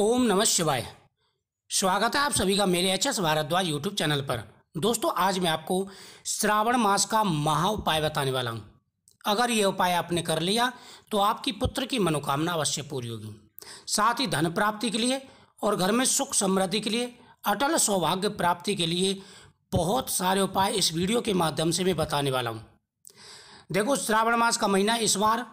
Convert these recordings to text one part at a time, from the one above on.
ओम नमः शिवाय स्वागत है आप सभी का मेरे H S Bhardwaj YouTube channel पर दोस्तों आज मैं आपको श्रावण मास का महा उपाय बताने वाला हूँ अगर ये उपाय आपने कर लिया तो आपकी पुत्र की मनोकामना अवश्य पूरी होगी साथ ही धन प्राप्ति के लिए और घर में सुख समृद्धि के लिए अटल सौभाग्य प्राप्ति के लिए बहुत सारे उपाय इस वीडियो के माध्यम से मैं बताने वाला हूँ देखो श्रावण मास का महीना इस बार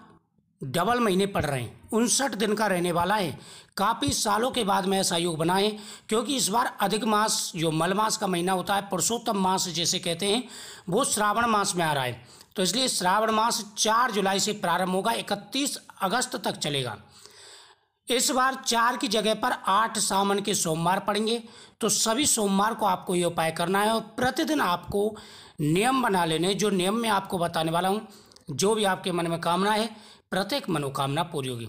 डबल महीने पड़ रहे हैं उनसठ दिन का रहने वाला है काफ़ी सालों के बाद में ऐसा योग बनाए क्योंकि इस बार अधिक मास जो मल मास का महीना होता है पुरुषोत्तम मास जैसे कहते हैं वो श्रावण मास में आ रहा है तो इसलिए श्रावण मास चार जुलाई से प्रारंभ होगा इकतीस अगस्त तक चलेगा इस बार चार की जगह पर आठ सावन के सोमवार पड़ेंगे तो सभी सोमवार को आपको ये उपाय करना है और प्रतिदिन आपको नियम बना लेने जो नियम मैं आपको बताने वाला हूँ जो भी आपके मन में कामना है प्रत्येक मनोकामना पूरी होगी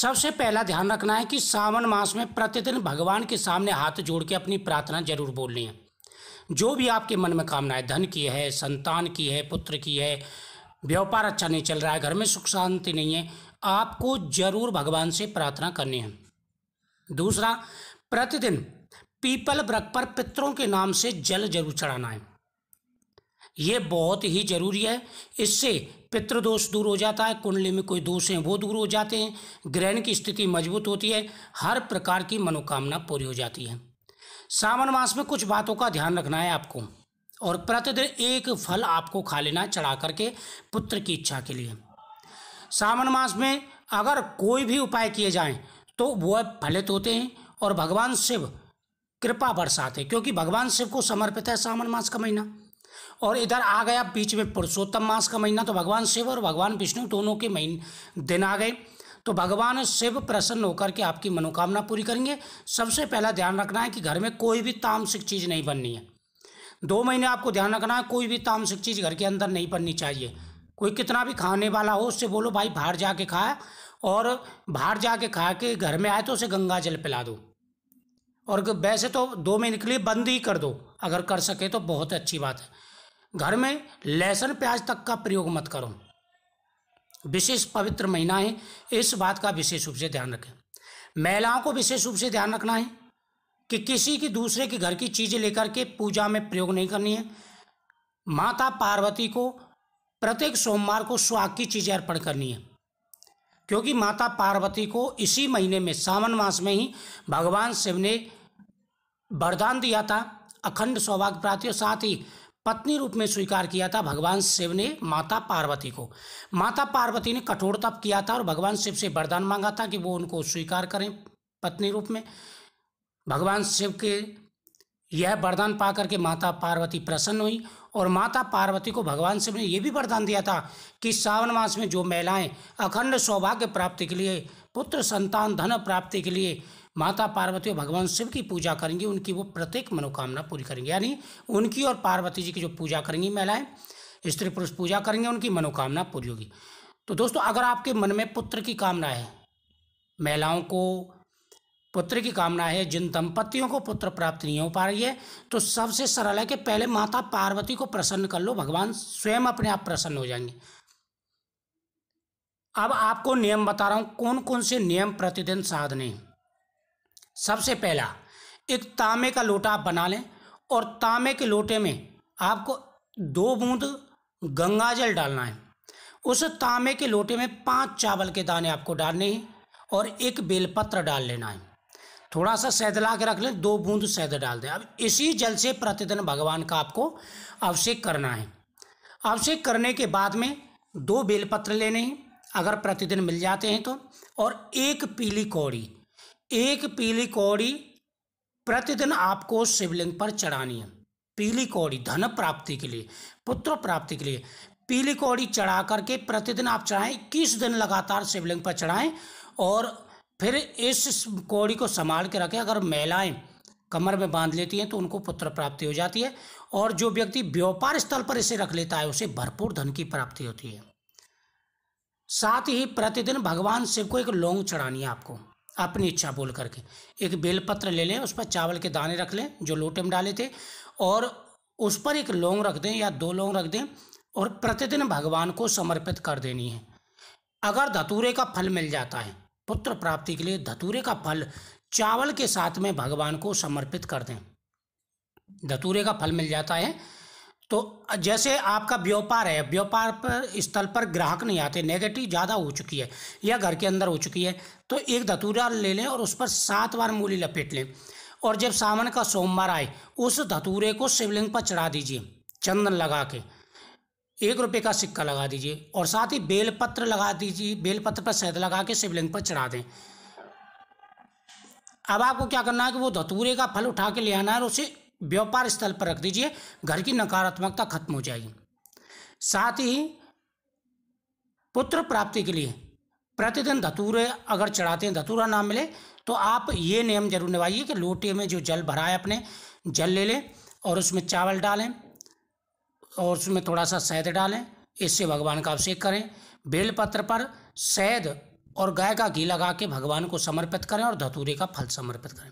सबसे पहला ध्यान रखना है कि सावन मास में प्रतिदिन भगवान के सामने हाथ जोड़ के अपनी प्रार्थना जरूर बोलनी है जो भी आपके मन में कामना है धन की है संतान की है पुत्र की है व्यापार अच्छा नहीं चल रहा है घर में सुख शांति नहीं है आपको जरूर भगवान से प्रार्थना करनी है दूसरा प्रतिदिन पीपल वृक्ष पर पितरों के नाम से जल जरूर चढ़ाना है ये बहुत ही ज़रूरी है इससे पितृदोष दूर हो जाता है कुंडली में कोई दोष हैं वो दूर हो जाते हैं ग्रहण की स्थिति मजबूत होती है हर प्रकार की मनोकामना पूरी हो जाती है सावन मास में कुछ बातों का ध्यान रखना है आपको और प्रतिदिन एक फल आपको खा लेना चढ़ा करके पुत्र की इच्छा के लिए सावन मास में अगर कोई भी उपाय किए जाएं तो वह फलित होते हैं और भगवान शिव कृपा बरसाते क्योंकि भगवान शिव को समर्पित है सावन मास का महीना और इधर आ गया बीच में पुरुषोत्तम मास का महीना तो भगवान शिव और भगवान विष्णु दोनों के महीने दिन आ गए तो भगवान शिव प्रसन्न होकर के आपकी मनोकामना पूरी करेंगे सबसे पहला ध्यान रखना है कि घर में कोई भी तामसिक चीज़ नहीं बननी है दो महीने आपको ध्यान रखना है कोई भी तामसिक चीज़ घर के अंदर नहीं बननी चाहिए कोई कितना भी खाने वाला हो उससे बोलो भाई बाहर जाके खाए और बाहर जाके खा के घर में आए तो उसे गंगा जल पिला दो और वैसे तो दो महीने के लिए बंद ही कर दो अगर कर सके तो बहुत अच्छी बात है घर में लहसुन प्याज तक का प्रयोग मत करो विशेष पवित्र महीना है इस बात का विशेष रूप से ध्यान रखें महिलाओं को विशेष रूप से ध्यान रखना है कि किसी की दूसरे के घर की चीज़ें लेकर के पूजा में प्रयोग नहीं करनी है माता पार्वती को प्रत्येक सोमवार को स्वाग की चीज़ें अर्पण करनी है क्योंकि माता पार्वती को इसी महीने में सावन मास में ही भगवान शिव ने वरदान दिया था अखंड सौभाग्य प्राप्ति और साथ ही पत्नी रूप में स्वीकार किया था भगवान शिव ने माता पार्वती को माता पार्वती ने कठोर तप किया था और भगवान शिव से वरदान मांगा था कि वो उनको स्वीकार करें पत्नी रूप में भगवान शिव के यह वरदान पा करके माता पार्वती प्रसन्न हुई और माता पार्वती को भगवान शिव ने यह भी वरदान दिया था कि सावन मास में जो महिलाएं अखंड सौभाग्य प्राप्ति के लिए पुत्र संतान धन प्राप्ति के लिए माता पार्वती और भगवान शिव की पूजा करेंगी उनकी वो प्रत्येक मनोकामना पूरी करेंगी यानी उनकी और पार्वती जी की जो पूजा करेंगी महिलाएं स्त्री पुरुष पूजा करेंगे उनकी मनोकामना पूरी होगी तो दोस्तों अगर आपके मन में पुत्र की कामना है महिलाओं को पुत्र की कामना है जिन दंपतियों को पुत्र प्राप्त नहीं हो पा रही है तो सबसे सरल है कि पहले माता पार्वती को प्रसन्न कर लो भगवान स्वयं अपने आप प्रसन्न हो जाएंगे अब आपको नियम बता रहा हूं कौन कौन से नियम प्रतिदिन साधने हैं सबसे पहला एक तांबे का लोटा आप बना लें और तांबे के लोटे में आपको दो बूंद गंगा जल डालना है उस तांबे के लोटे में पांच चावल के दाने आपको डालने हैं और एक बेलपत्र डाल लेना है थोड़ा सा सैद ला के रख लें दो बूंद सैद डाल दें अब इसी जल से प्रतिदिन भगवान का आपको अभिषेक करना है अभिषेक करने के बाद में दो बेलपत्र लेने हैं अगर प्रतिदिन मिल जाते हैं तो और एक पीली कौड़ी एक पीली कौड़ी प्रतिदिन आपको शिवलिंग पर चढ़ानी है पीली कौड़ी धन प्राप्ति के लिए पुत्र प्राप्ति के लिए पीली कौड़ी चढ़ा करके प्रतिदिन आप चढ़ाएं इक्कीस दिन लगातार शिवलिंग पर चढ़ाएं और फिर इस कौड़ी को संभाल के रखें अगर महिलाएं कमर में बांध लेती हैं तो उनको पुत्र प्राप्ति हो जाती है और जो व्यक्ति व्यापार स्थल पर इसे रख लेता है उसे भरपूर धन की प्राप्ति होती है साथ ही प्रतिदिन भगवान शिव को एक लौंग चढ़ानी है आपको अपनी इच्छा बोल करके एक बेलपत्र ले लें उस पर चावल के दाने रख लें जो लोटे में डाले थे और उस पर एक लौंग रख दें या दो लौंग रख दें और प्रतिदिन भगवान को समर्पित कर देनी है अगर धतूरे का फल मिल जाता है पुत्र प्राप्ति के लिए धतूरे का फल चावल के साथ में भगवान को समर्पित कर दें धतूरे का फल मिल जाता है तो जैसे आपका व्यापार है व्यापार पर स्थल पर ग्राहक नहीं आते नेगेटिव ज़्यादा हो चुकी है या घर के अंदर हो चुकी है तो एक धतूरा ले लें और उस पर सात बार मूली लपेट लें और जब सावन का सोमवार आए उस धतूरे को शिवलिंग पर चढ़ा दीजिए चंदन लगा के एक रुपये का सिक्का लगा दीजिए और साथ ही बेलपत्र लगा दीजिए बेलपत्र पर शहद लगा के शिवलिंग पर चढ़ा दें अब आपको क्या करना है कि वो धतूरे का फल उठा के ले आना है और उसे व्यापार स्थल पर रख दीजिए घर की नकारात्मकता खत्म हो जाएगी साथ ही पुत्र प्राप्ति के लिए प्रतिदिन धतूरे अगर चढ़ाते हैं धतूरा ना मिले तो आप ये नियम जरूर निभाइए कि लोटे में जो जल भरा है अपने जल ले लें और उसमें चावल डालें और उसमें थोड़ा सा शहद डालें इससे भगवान का अभिषेक करें बेलपत्र पर शहद और गाय का घी लगा के भगवान को समर्पित करें और धतूरे का फल समर्पित करें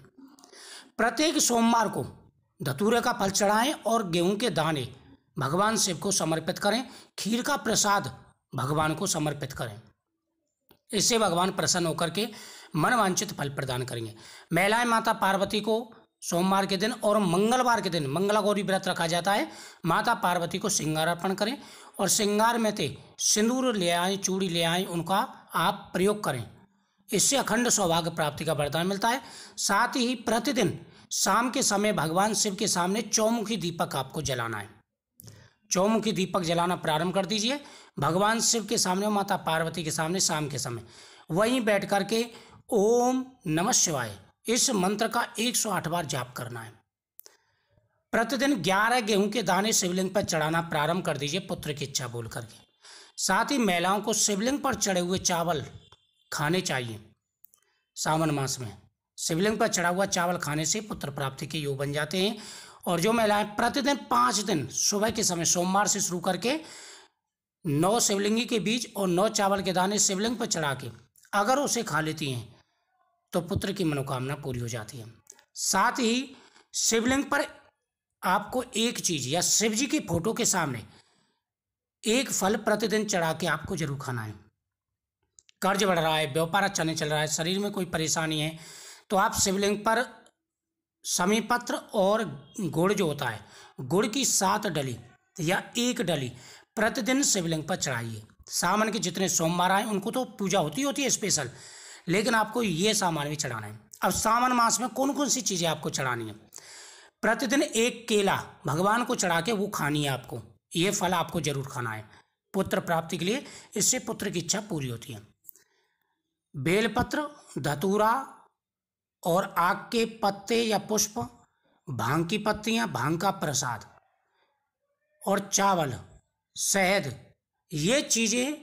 प्रत्येक सोमवार को धतूरे का फल चढ़ाएं और गेहूं के दाने भगवान शिव को समर्पित करें खीर का प्रसाद भगवान को समर्पित करें इससे भगवान प्रसन्न होकर के मनवांचित फल प्रदान करेंगे महिलाएं माता पार्वती को सोमवार के दिन और मंगलवार के दिन मंगला गौरी व्रत रखा जाता है माता पार्वती को श्रृंगार अर्पण करें और श्रृंगार में थे सिंदूर ले आए चूड़ी ले आए उनका आप प्रयोग करें इससे अखंड सौभाग्य प्राप्ति का वरदान मिलता है साथ ही प्रतिदिन शाम के समय भगवान शिव के सामने चौमुखी दीपक आपको जलाना है चौमुखी दीपक जलाना प्रारंभ कर दीजिए भगवान शिव के सामने माता पार्वती के सामने शाम के समय वहीं बैठ करके ओम नमः शिवाय इस मंत्र का 108 बार जाप करना है प्रतिदिन 11 गेहूं के दाने शिवलिंग पर चढ़ाना प्रारंभ कर दीजिए पुत्र की इच्छा बोल करके साथ ही महिलाओं को शिवलिंग पर चढ़े हुए चावल खाने चाहिए सावन मास में शिवलिंग पर चढ़ा हुआ चावल खाने से पुत्र प्राप्ति के योग बन जाते हैं और जो महिलाएं प्रतिदिन पाँच दिन सुबह के समय सोमवार से शुरू करके नौ शिवलिंगी के बीज और नौ चावल के दाने शिवलिंग पर चढ़ा के अगर उसे खा लेती हैं तो पुत्र की मनोकामना पूरी हो जाती है साथ ही शिवलिंग पर आपको एक चीज या शिव जी की फोटो के सामने एक फल प्रतिदिन चढ़ा के आपको जरूर खाना है कर्ज बढ़ रहा है व्यापार अच्छा नहीं चल रहा है शरीर में कोई परेशानी है तो आप शिवलिंग पर समीपत्र और गुड़ जो होता है गुड़ की सात डली या एक डली प्रतिदिन शिवलिंग पर चढ़ाइए सावन के जितने सोमवार आए उनको तो पूजा होती होती है स्पेशल लेकिन आपको ये सामान भी चढ़ाना है अब सावन मास में कौन कौन सी चीज़ें आपको चढ़ानी है प्रतिदिन एक केला भगवान को चढ़ा के वो खानी है आपको ये फल आपको जरूर खाना है पुत्र प्राप्ति के लिए इससे पुत्र की इच्छा पूरी होती है बेलपत्र धतूरा और आग के पत्ते या पुष्प भांग की पत्तियां भांग का प्रसाद और चावल शहद ये चीज़ें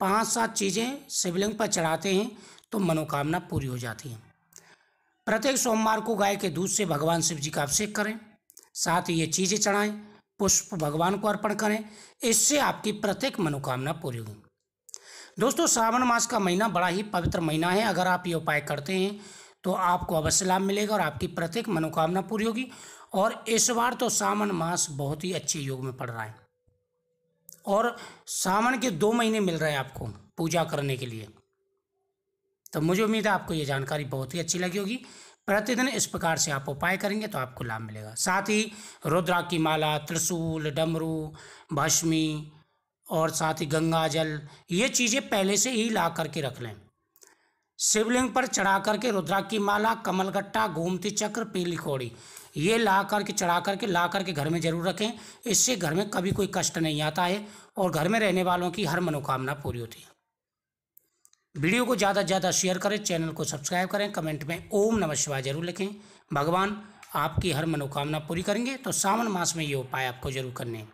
पांच सात चीज़ें शिवलिंग पर चढ़ाते हैं तो मनोकामना पूरी हो जाती है प्रत्येक सोमवार को गाय के दूध से भगवान शिव जी का अभिषेक करें साथ ही ये चीज़ें चढ़ाएं पुष्प भगवान को अर्पण करें इससे आपकी प्रत्येक मनोकामना पूरी होगी दोस्तों श्रावण मास का महीना बड़ा ही पवित्र महीना है अगर आप ये उपाय करते हैं तो आपको अवश्य लाभ मिलेगा और आपकी प्रत्येक मनोकामना पूरी होगी और इस बार तो सावन मास बहुत ही अच्छे योग में पड़ रहा है और सावन के दो महीने मिल रहे हैं आपको पूजा करने के लिए तो मुझे उम्मीद है आपको ये जानकारी बहुत ही अच्छी लगी होगी प्रतिदिन इस प्रकार से आप उपाय करेंगे तो आपको लाभ मिलेगा साथ ही रुद्रा की माला त्रिशूल डमरू भस्मी और साथ ही गंगा जल ये चीज़ें पहले से ही ला करके रख लें शिवलिंग पर चढ़ा करके रुद्राक्ष की माला कमलगट्टा गोमती चक्र पीली खोड़ी ये ला करके चढ़ा करके ला करके घर में ज़रूर रखें इससे घर में कभी कोई कष्ट नहीं आता है और घर में रहने वालों की हर मनोकामना पूरी होती है वीडियो को ज़्यादा से ज़्यादा शेयर करें चैनल को सब्सक्राइब करें कमेंट में ओम नमः शिवाय जरूर लिखें भगवान आपकी हर मनोकामना पूरी करेंगे तो सावन मास में ये उपाय आपको जरूर करने हैं